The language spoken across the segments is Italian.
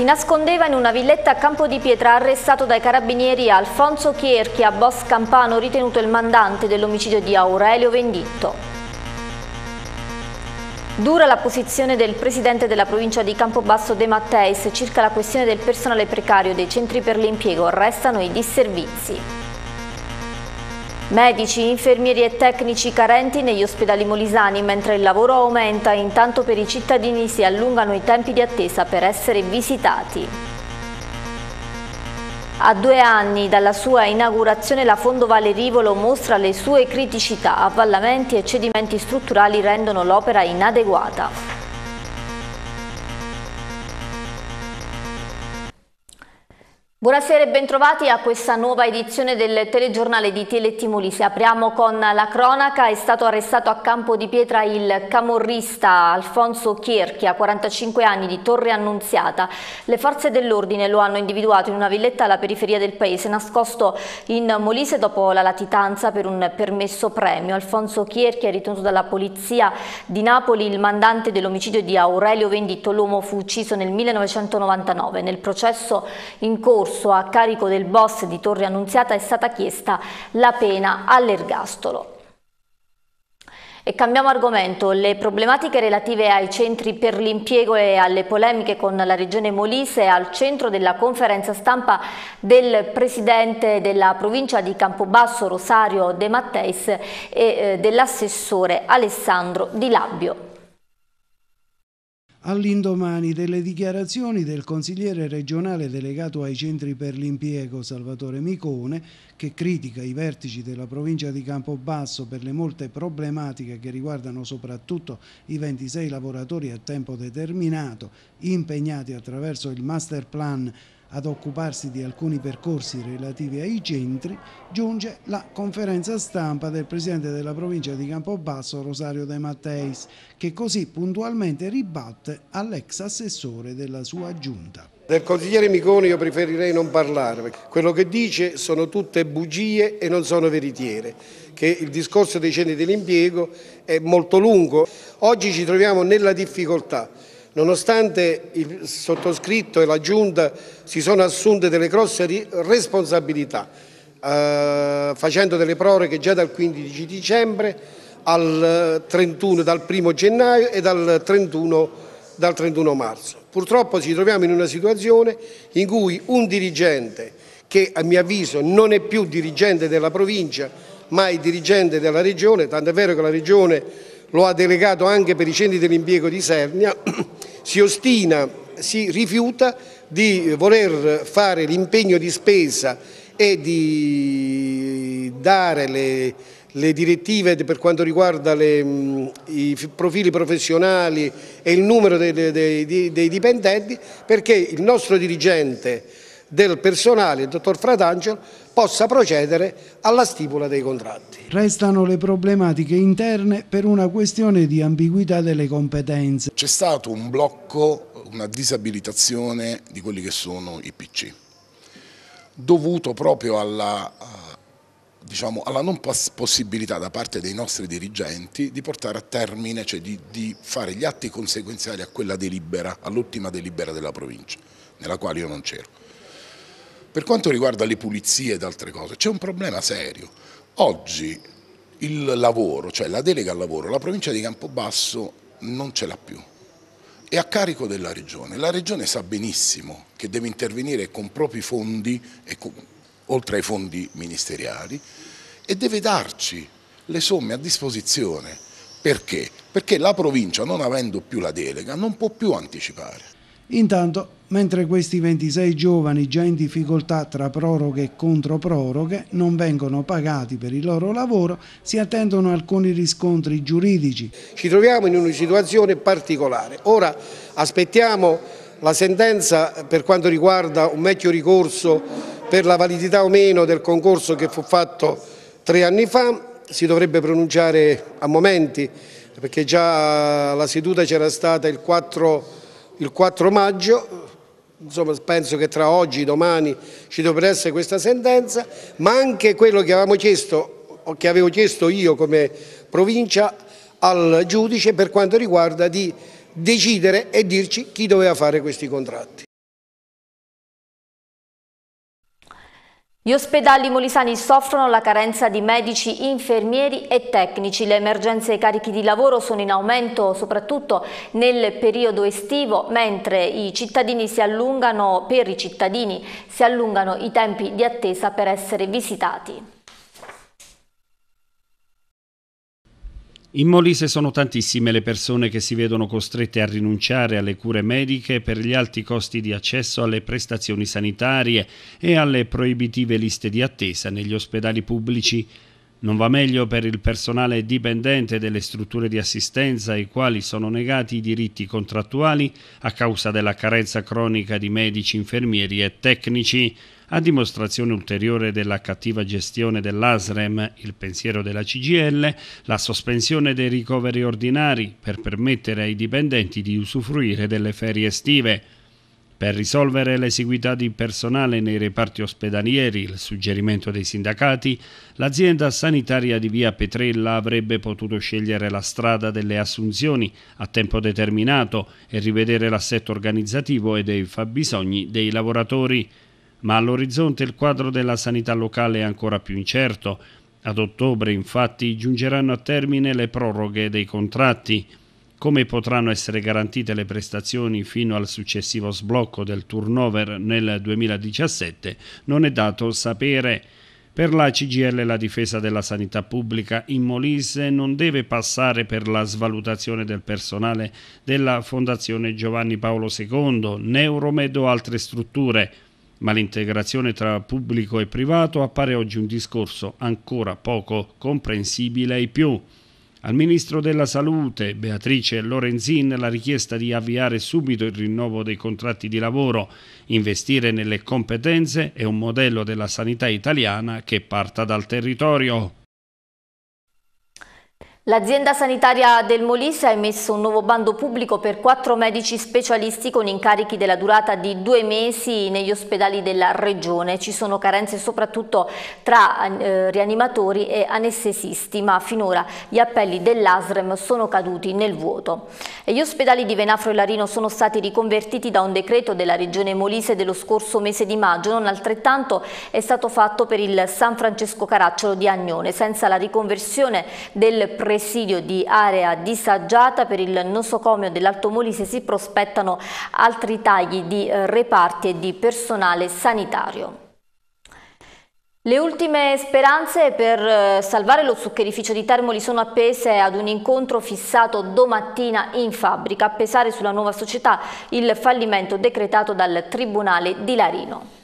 Si nascondeva in una villetta a Campo di Pietra arrestato dai carabinieri Alfonso Chierchi a boss campano ritenuto il mandante dell'omicidio di Aurelio Venditto. Dura la posizione del presidente della provincia di Campobasso De Matteis circa la questione del personale precario dei centri per l'impiego, restano i disservizi. Medici, infermieri e tecnici carenti negli ospedali molisani mentre il lavoro aumenta intanto per i cittadini si allungano i tempi di attesa per essere visitati. A due anni dalla sua inaugurazione la Fondovale Rivolo mostra le sue criticità, avvallamenti e cedimenti strutturali rendono l'opera inadeguata. Buonasera e bentrovati a questa nuova edizione del telegiornale di Teletti Molise. Apriamo con la cronaca. È stato arrestato a Campo di Pietra il camorrista Alfonso Chierchi, a 45 anni di Torre Annunziata. Le forze dell'ordine lo hanno individuato in una villetta alla periferia del paese, nascosto in Molise dopo la latitanza per un permesso premio. Alfonso Chierchi è ritenuto dalla polizia di Napoli il mandante dell'omicidio di Aurelio Venditto. L'uomo fu ucciso nel 1999. Nel processo in corso ricorso a carico del boss di Torre Annunziata è stata chiesta la pena all'ergastolo. E cambiamo argomento, le problematiche relative ai centri per l'impiego e alle polemiche con la regione Molise al centro della conferenza stampa del presidente della provincia di Campobasso Rosario De Matteis e eh, dell'assessore Alessandro Di Labbio all'indomani delle dichiarazioni del consigliere regionale delegato ai centri per l'impiego Salvatore Micone, che critica i vertici della provincia di Campobasso per le molte problematiche che riguardano soprattutto i 26 lavoratori a tempo determinato impegnati attraverso il master plan ad occuparsi di alcuni percorsi relativi ai centri, giunge la conferenza stampa del presidente della provincia di Campobasso Rosario De Matteis, che così puntualmente ribatte all'ex assessore della sua giunta. Del consigliere Miconi io preferirei non parlare, quello che dice sono tutte bugie e non sono veritiere, che il discorso dei centri dell'impiego è molto lungo. Oggi ci troviamo nella difficoltà Nonostante il sottoscritto e la Giunta si sono assunte delle grosse responsabilità, eh, facendo delle proroghe già dal 15 dicembre, al 31, dal 1 gennaio e dal 31, dal 31 marzo. Purtroppo ci troviamo in una situazione in cui un dirigente, che a mio avviso non è più dirigente della provincia, ma è dirigente della regione, tant'è vero che la regione lo ha delegato anche per i centri dell'impiego di Sernia, si ostina, si rifiuta di voler fare l'impegno di spesa e di dare le, le direttive per quanto riguarda le, mm, i profili professionali e il numero dei, dei, dei dipendenti perché il nostro dirigente del personale, il dottor Fratangelo, possa procedere alla stipula dei contratti. Restano le problematiche interne per una questione di ambiguità delle competenze. C'è stato un blocco, una disabilitazione di quelli che sono i PC, dovuto proprio alla, eh, diciamo, alla non possibilità da parte dei nostri dirigenti di portare a termine, cioè di, di fare gli atti conseguenziali a quella delibera, all'ultima delibera della provincia, nella quale io non c'ero. Per quanto riguarda le pulizie ed altre cose, c'è un problema serio. Oggi il lavoro, cioè la delega al lavoro, la provincia di Campobasso non ce l'ha più. È a carico della regione. La regione sa benissimo che deve intervenire con propri fondi, con, oltre ai fondi ministeriali, e deve darci le somme a disposizione. Perché? Perché la provincia, non avendo più la delega, non può più anticipare. Intanto, mentre questi 26 giovani già in difficoltà tra proroghe e controproroghe non vengono pagati per il loro lavoro, si attendono alcuni riscontri giuridici. Ci troviamo in una situazione particolare. Ora aspettiamo la sentenza per quanto riguarda un vecchio ricorso per la validità o meno del concorso che fu fatto tre anni fa, si dovrebbe pronunciare a momenti perché già la seduta c'era stata il 4 il 4 maggio, insomma penso che tra oggi e domani ci dovrà essere questa sentenza, ma anche quello che avevamo chiesto, o che avevo chiesto io come provincia al giudice per quanto riguarda di decidere e dirci chi doveva fare questi contratti. Gli ospedali molisani soffrono la carenza di medici, infermieri e tecnici. Le emergenze e i carichi di lavoro sono in aumento soprattutto nel periodo estivo, mentre i cittadini si allungano, per i cittadini si allungano i tempi di attesa per essere visitati. In Molise sono tantissime le persone che si vedono costrette a rinunciare alle cure mediche per gli alti costi di accesso alle prestazioni sanitarie e alle proibitive liste di attesa negli ospedali pubblici. Non va meglio per il personale dipendente delle strutture di assistenza ai quali sono negati i diritti contrattuali a causa della carenza cronica di medici, infermieri e tecnici. A dimostrazione ulteriore della cattiva gestione dell'ASREM, il pensiero della CGL, la sospensione dei ricoveri ordinari per permettere ai dipendenti di usufruire delle ferie estive. Per risolvere l'esiguità di personale nei reparti ospedalieri, il suggerimento dei sindacati, l'azienda sanitaria di via Petrella avrebbe potuto scegliere la strada delle assunzioni a tempo determinato e rivedere l'assetto organizzativo e dei fabbisogni dei lavoratori ma all'orizzonte il quadro della sanità locale è ancora più incerto. Ad ottobre infatti giungeranno a termine le proroghe dei contratti. Come potranno essere garantite le prestazioni fino al successivo sblocco del turnover nel 2017 non è dato sapere. Per la CGL la difesa della sanità pubblica in Molise non deve passare per la svalutazione del personale della Fondazione Giovanni Paolo II, Neuromed o altre strutture ma l'integrazione tra pubblico e privato appare oggi un discorso ancora poco comprensibile ai più. Al Ministro della Salute, Beatrice Lorenzin, la richiesta di avviare subito il rinnovo dei contratti di lavoro, investire nelle competenze e un modello della sanità italiana che parta dal territorio. L'azienda sanitaria del Molise ha emesso un nuovo bando pubblico per quattro medici specialisti con incarichi della durata di due mesi negli ospedali della regione. Ci sono carenze soprattutto tra eh, rianimatori e anestesisti, ma finora gli appelli dell'ASREM sono caduti nel vuoto. E gli ospedali di Venafro e Larino sono stati riconvertiti da un decreto della regione Molise dello scorso mese di maggio, non altrettanto è stato fatto per il San Francesco Caracciolo di Agnone, senza la riconversione del pre presidio di area disagiata per il nosocomio dell'Alto Molise si prospettano altri tagli di eh, reparti e di personale sanitario. Le ultime speranze per eh, salvare lo zuccherificio di Termoli sono appese ad un incontro fissato domattina in fabbrica a pesare sulla nuova società il fallimento decretato dal Tribunale di Larino.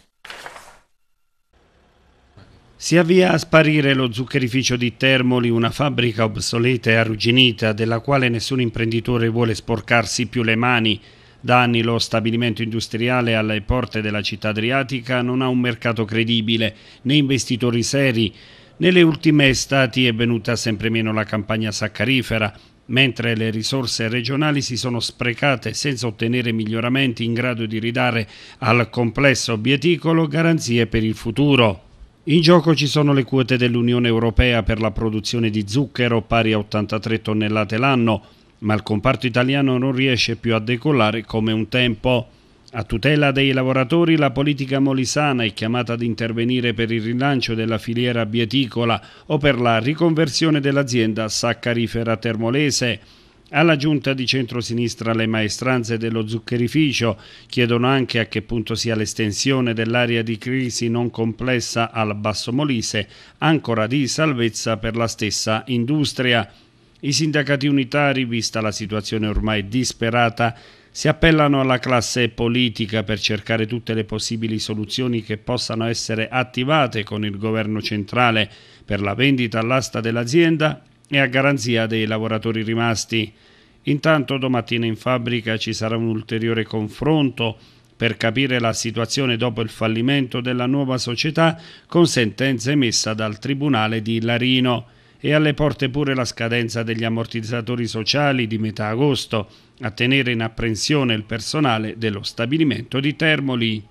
Si avvia a sparire lo zuccherificio di Termoli, una fabbrica obsoleta e arrugginita della quale nessun imprenditore vuole sporcarsi più le mani. Da anni lo stabilimento industriale alle porte della città adriatica non ha un mercato credibile, né investitori seri. Nelle ultime estati è venuta sempre meno la campagna saccarifera, mentre le risorse regionali si sono sprecate senza ottenere miglioramenti in grado di ridare al complesso obietticolo garanzie per il futuro. In gioco ci sono le quote dell'Unione Europea per la produzione di zucchero pari a 83 tonnellate l'anno, ma il comparto italiano non riesce più a decollare come un tempo. A tutela dei lavoratori la politica molisana è chiamata ad intervenire per il rilancio della filiera bieticola o per la riconversione dell'azienda saccarifera termolese alla giunta di centrosinistra le maestranze dello zuccherificio chiedono anche a che punto sia l'estensione dell'area di crisi non complessa al Basso Molise, ancora di salvezza per la stessa industria. I sindacati unitari, vista la situazione ormai disperata, si appellano alla classe politica per cercare tutte le possibili soluzioni che possano essere attivate con il governo centrale per la vendita all'asta dell'azienda e a garanzia dei lavoratori rimasti. Intanto domattina in fabbrica ci sarà un ulteriore confronto per capire la situazione dopo il fallimento della nuova società con sentenza emessa dal Tribunale di Larino e alle porte pure la scadenza degli ammortizzatori sociali di metà agosto a tenere in apprensione il personale dello stabilimento di Termoli.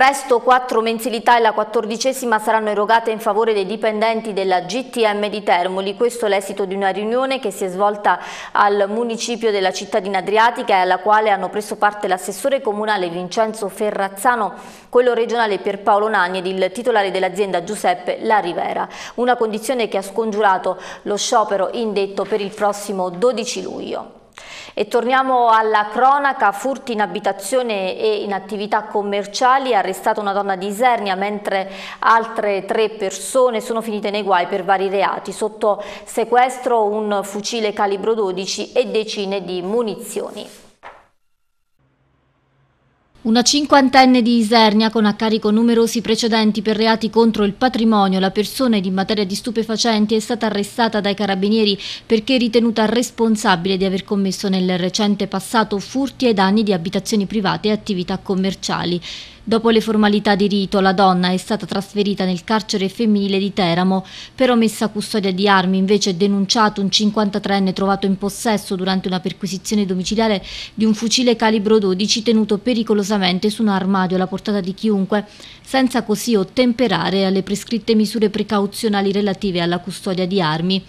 Presto quattro mensilità e la quattordicesima saranno erogate in favore dei dipendenti della GTM di Termoli. Questo è l'esito di una riunione che si è svolta al municipio della cittadina adriatica e alla quale hanno preso parte l'assessore comunale Vincenzo Ferrazzano, quello regionale Pierpaolo Nagni ed il titolare dell'azienda Giuseppe La Rivera. Una condizione che ha scongiurato lo sciopero indetto per il prossimo 12 luglio. E torniamo alla cronaca, furti in abitazione e in attività commerciali, arrestata una donna di Isernia mentre altre tre persone sono finite nei guai per vari reati, sotto sequestro un fucile calibro 12 e decine di munizioni. Una cinquantenne di Isernia con a carico numerosi precedenti per reati contro il patrimonio, la persona ed in materia di stupefacenti è stata arrestata dai carabinieri perché ritenuta responsabile di aver commesso nel recente passato furti e danni di abitazioni private e attività commerciali. Dopo le formalità di rito, la donna è stata trasferita nel carcere femminile di Teramo per omessa custodia di armi, invece è denunciato un 53enne trovato in possesso durante una perquisizione domiciliare di un fucile calibro 12 tenuto pericolosamente su un armadio alla portata di chiunque, senza così ottemperare alle prescritte misure precauzionali relative alla custodia di armi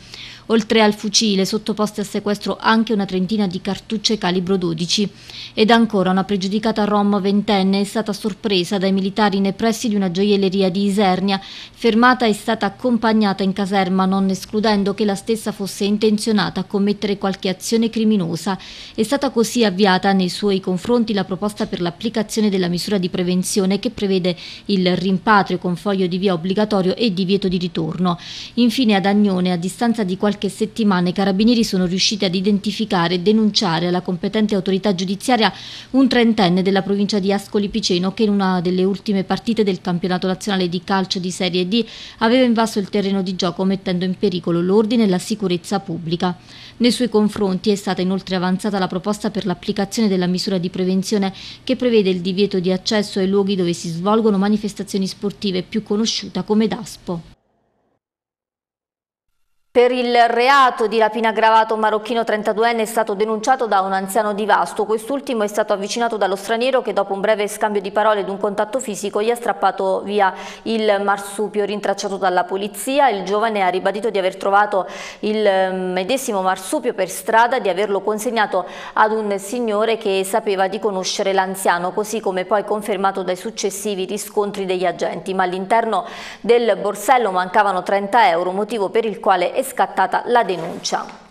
oltre al fucile sottoposte a sequestro anche una trentina di cartucce calibro 12. Ed ancora una pregiudicata rom ventenne è stata sorpresa dai militari nei pressi di una gioielleria di Isernia, fermata è stata accompagnata in caserma non escludendo che la stessa fosse intenzionata a commettere qualche azione criminosa. È stata così avviata nei suoi confronti la proposta per l'applicazione della misura di prevenzione che prevede il rimpatrio con foglio di via obbligatorio e divieto di ritorno. Infine ad Agnone, a distanza di qualche qualche settimana i carabinieri sono riusciti ad identificare e denunciare alla competente autorità giudiziaria un trentenne della provincia di Ascoli Piceno che in una delle ultime partite del campionato nazionale di calcio di Serie D aveva invaso il terreno di gioco mettendo in pericolo l'ordine e la sicurezza pubblica. Nei suoi confronti è stata inoltre avanzata la proposta per l'applicazione della misura di prevenzione che prevede il divieto di accesso ai luoghi dove si svolgono manifestazioni sportive più conosciuta come DASPO. Per il reato di rapina aggravato un marocchino 32enne è stato denunciato da un anziano di Vasto. Quest'ultimo è stato avvicinato dallo straniero che dopo un breve scambio di parole ed un contatto fisico gli ha strappato via il marsupio rintracciato dalla polizia. Il giovane ha ribadito di aver trovato il mm, medesimo marsupio per strada e di averlo consegnato ad un signore che sapeva di conoscere l'anziano, così come poi confermato dai successivi riscontri degli agenti. Ma all'interno del borsello mancavano 30 euro, motivo per il quale è è scattata la denuncia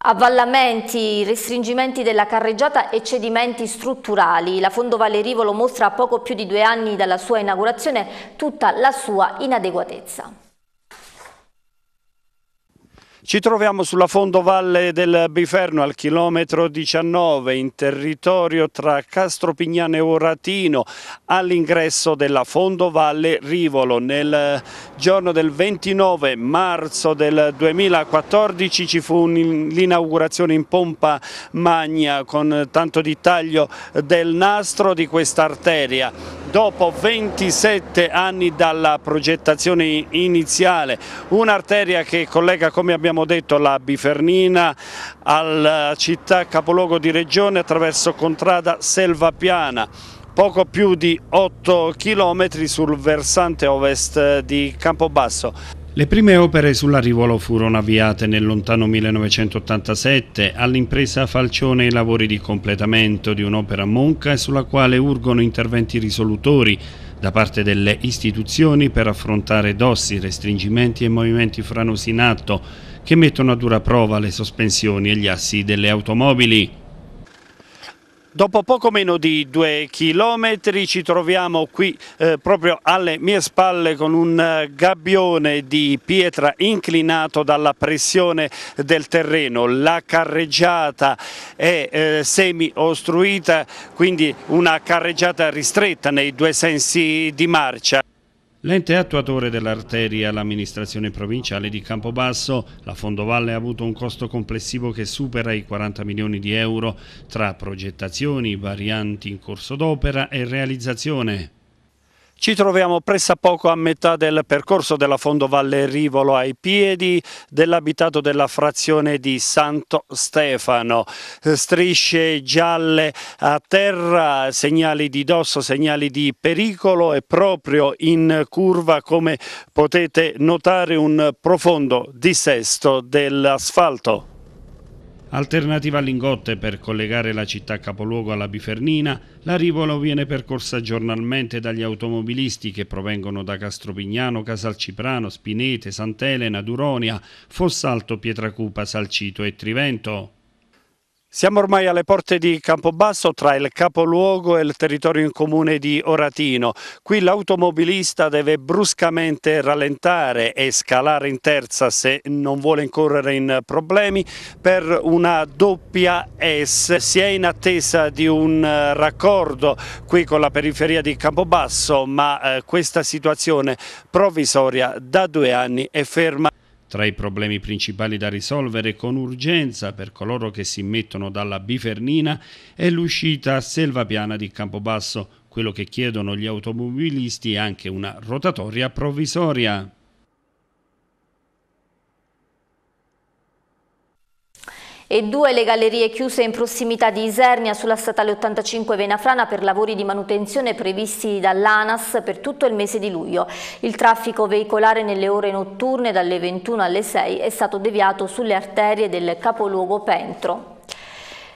avvallamenti, restringimenti della carreggiata e cedimenti strutturali. La Fondo Valle Rivolo mostra a poco più di due anni dalla sua inaugurazione tutta la sua inadeguatezza. Ci troviamo sulla fondovalle del Biferno al chilometro 19 in territorio tra Castropignano e Oratino all'ingresso della fondovalle Rivolo. Nel giorno del 29 marzo del 2014 ci fu l'inaugurazione in pompa magna con tanto di taglio del nastro di questa arteria dopo 27 anni dalla progettazione iniziale, un'arteria che collega come abbiamo detto la Bifernina alla eh, città capoluogo di regione attraverso contrada Selva Piana poco più di 8 km sul versante ovest eh, di Campobasso. Le prime opere sull'Arivolo furono avviate nel lontano 1987 all'impresa Falcione i lavori di completamento di un'opera monca sulla quale urgono interventi risolutori da parte delle istituzioni per affrontare dossi, restringimenti e movimenti franosi in atto che mettono a dura prova le sospensioni e gli assi delle automobili. Dopo poco meno di due chilometri ci troviamo qui eh, proprio alle mie spalle con un eh, gabbione di pietra inclinato dalla pressione del terreno. La carreggiata è eh, semi-ostruita, quindi una carreggiata ristretta nei due sensi di marcia. L'ente attuatore dell'arteria, l'amministrazione provinciale di Campobasso, la Fondovalle ha avuto un costo complessivo che supera i 40 milioni di euro tra progettazioni, varianti in corso d'opera e realizzazione. Ci troviamo pressappoco a metà del percorso della Fondovalle Rivolo ai piedi dell'abitato della frazione di Santo Stefano. Eh, strisce gialle a terra, segnali di dosso, segnali di pericolo e proprio in curva come potete notare un profondo dissesto dell'asfalto. Alternativa a Lingotte per collegare la città capoluogo alla Bifernina, la Rivolo viene percorsa giornalmente dagli automobilisti che provengono da Castropignano, Casalciprano, Spinete, Sant'Elena, Duronia, Fossalto, Pietracupa, Salcito e Trivento. Siamo ormai alle porte di Campobasso tra il capoluogo e il territorio in comune di Oratino. Qui l'automobilista deve bruscamente rallentare e scalare in terza se non vuole incorrere in problemi per una doppia S. Si è in attesa di un eh, raccordo qui con la periferia di Campobasso ma eh, questa situazione provvisoria da due anni è ferma. Tra i problemi principali da risolvere con urgenza per coloro che si mettono dalla Bifernina è l'uscita a Selvapiana di Campobasso, quello che chiedono gli automobilisti è anche una rotatoria provvisoria. e due le gallerie chiuse in prossimità di Isernia sulla statale 85 Venafrana per lavori di manutenzione previsti dall'ANAS per tutto il mese di luglio. Il traffico veicolare nelle ore notturne dalle 21 alle 6 è stato deviato sulle arterie del capoluogo Pentro.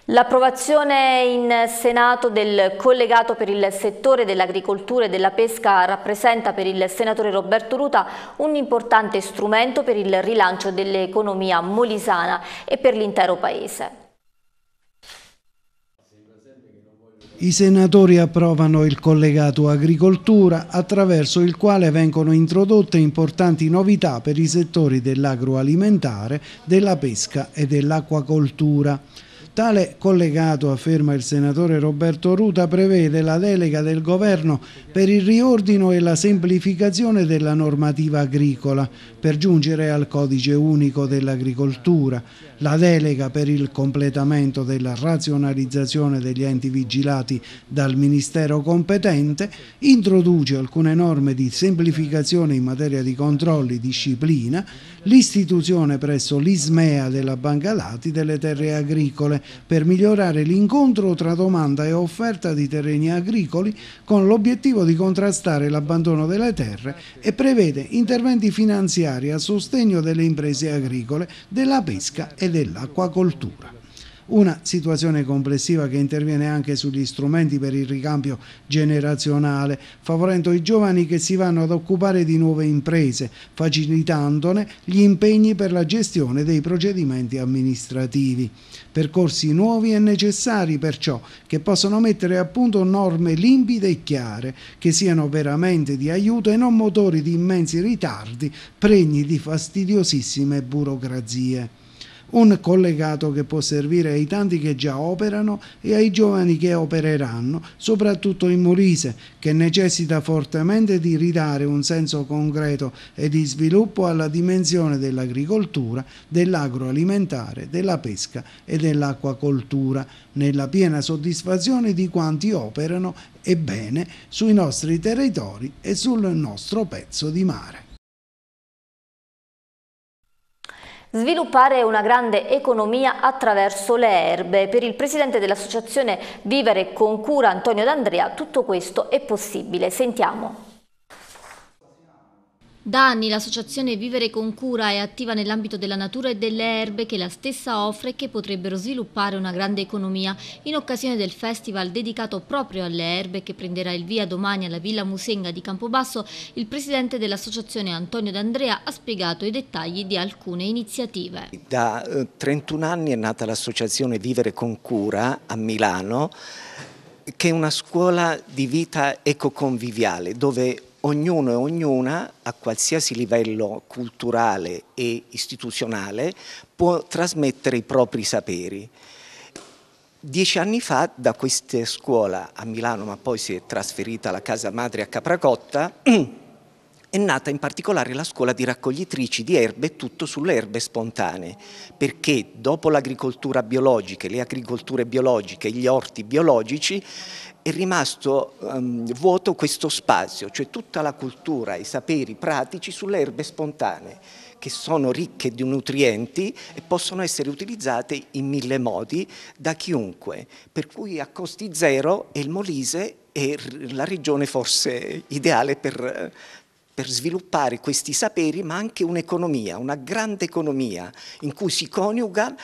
L'approvazione in Senato del collegato per il settore dell'agricoltura e della pesca rappresenta per il senatore Roberto Ruta un importante strumento per il rilancio dell'economia molisana e per l'intero Paese. I senatori approvano il collegato agricoltura attraverso il quale vengono introdotte importanti novità per i settori dell'agroalimentare, della pesca e dell'acquacoltura. Tale collegato, afferma il senatore Roberto Ruta, prevede la delega del governo per il riordino e la semplificazione della normativa agricola per giungere al codice unico dell'agricoltura, la delega per il completamento della razionalizzazione degli enti vigilati dal Ministero competente, introduce alcune norme di semplificazione in materia di controlli, disciplina, l'istituzione presso l'ISMEA della Banca dati delle terre agricole per migliorare l'incontro tra domanda e offerta di terreni agricoli con l'obiettivo di contrastare l'abbandono delle terre e prevede interventi finanziari a sostegno delle imprese agricole, della pesca e dell'acquacoltura. Una situazione complessiva che interviene anche sugli strumenti per il ricambio generazionale, favorendo i giovani che si vanno ad occupare di nuove imprese, facilitandone gli impegni per la gestione dei procedimenti amministrativi. Percorsi nuovi e necessari perciò che possono mettere a punto norme limpide e chiare, che siano veramente di aiuto e non motori di immensi ritardi pregni di fastidiosissime burocrazie un collegato che può servire ai tanti che già operano e ai giovani che opereranno, soprattutto in Molise, che necessita fortemente di ridare un senso concreto e di sviluppo alla dimensione dell'agricoltura, dell'agroalimentare, della pesca e dell'acquacoltura, nella piena soddisfazione di quanti operano e bene sui nostri territori e sul nostro pezzo di mare. Sviluppare una grande economia attraverso le erbe. Per il presidente dell'associazione Vivere con Cura Antonio D'Andrea tutto questo è possibile. Sentiamo. Da anni l'associazione Vivere con Cura è attiva nell'ambito della natura e delle erbe che la stessa offre e che potrebbero sviluppare una grande economia in occasione del festival dedicato proprio alle erbe che prenderà il via domani alla Villa Musenga di Campobasso, il presidente dell'associazione Antonio D'Andrea ha spiegato i dettagli di alcune iniziative. Da 31 eh, anni è nata l'associazione Vivere con Cura a Milano che è una scuola di vita ecoconviviale dove ognuno e ognuna a qualsiasi livello culturale e istituzionale può trasmettere i propri saperi. Dieci anni fa da questa scuola a Milano, ma poi si è trasferita alla casa madre a Capracotta, è nata in particolare la scuola di raccoglitrici di erbe, tutto sulle erbe spontanee, perché dopo l'agricoltura biologica, le agricolture biologiche, gli orti biologici, è rimasto um, vuoto questo spazio, cioè tutta la cultura, i saperi pratici sulle erbe spontanee, che sono ricche di nutrienti e possono essere utilizzate in mille modi da chiunque, per cui a costi zero il Molise è la regione forse ideale per per sviluppare questi saperi, ma anche un'economia, una grande economia in cui si coniuga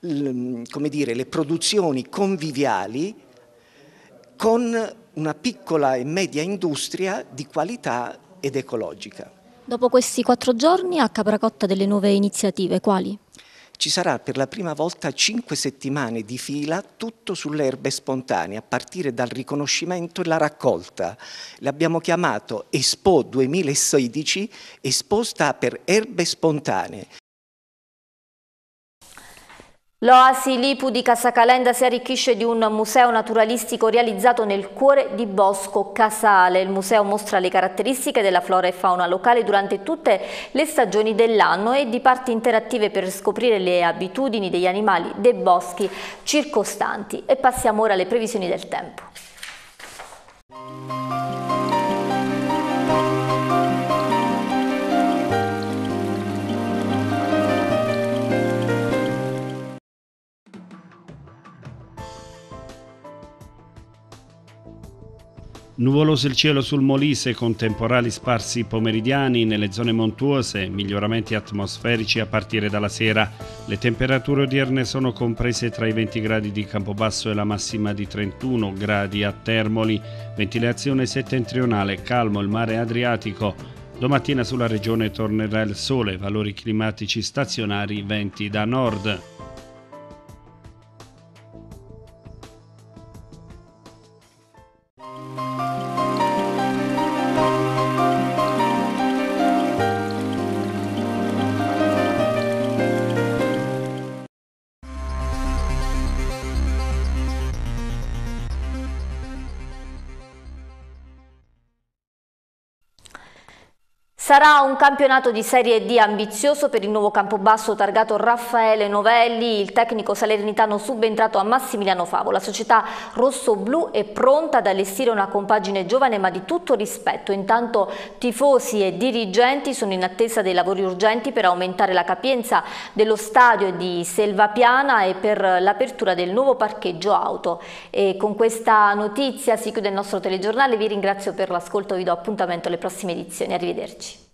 dire, le produzioni conviviali con una piccola e media industria di qualità ed ecologica. Dopo questi quattro giorni a Capracotta delle nuove iniziative, quali? ci sarà per la prima volta cinque settimane di fila tutto sulle erbe spontanee, a partire dal riconoscimento e la raccolta. L'abbiamo chiamato Expo 2016, esposta per erbe spontanee, L'oasi Lipu di Cassacalenda si arricchisce di un museo naturalistico realizzato nel cuore di Bosco Casale. Il museo mostra le caratteristiche della flora e fauna locale durante tutte le stagioni dell'anno e di parti interattive per scoprire le abitudini degli animali dei boschi circostanti. E passiamo ora alle previsioni del tempo. Nuvoloso il cielo sul Molise con temporali sparsi pomeridiani nelle zone montuose, miglioramenti atmosferici a partire dalla sera. Le temperature odierne sono comprese tra i 20 gradi di Campobasso e la massima di 31 gradi a Termoli. Ventilazione settentrionale, calmo il mare Adriatico. Domattina sulla regione tornerà il sole, valori climatici stazionari, venti da nord. Sarà un campionato di Serie D ambizioso per il nuovo Campobasso targato Raffaele Novelli, il tecnico salernitano subentrato a Massimiliano Favo. La società rosso-blu è pronta ad allestire una compagine giovane ma di tutto rispetto. Intanto tifosi e dirigenti sono in attesa dei lavori urgenti per aumentare la capienza dello stadio di Selvapiana e per l'apertura del nuovo parcheggio auto. E con questa notizia si chiude il nostro telegiornale, vi ringrazio per l'ascolto, vi do appuntamento alle prossime edizioni. Arrivederci.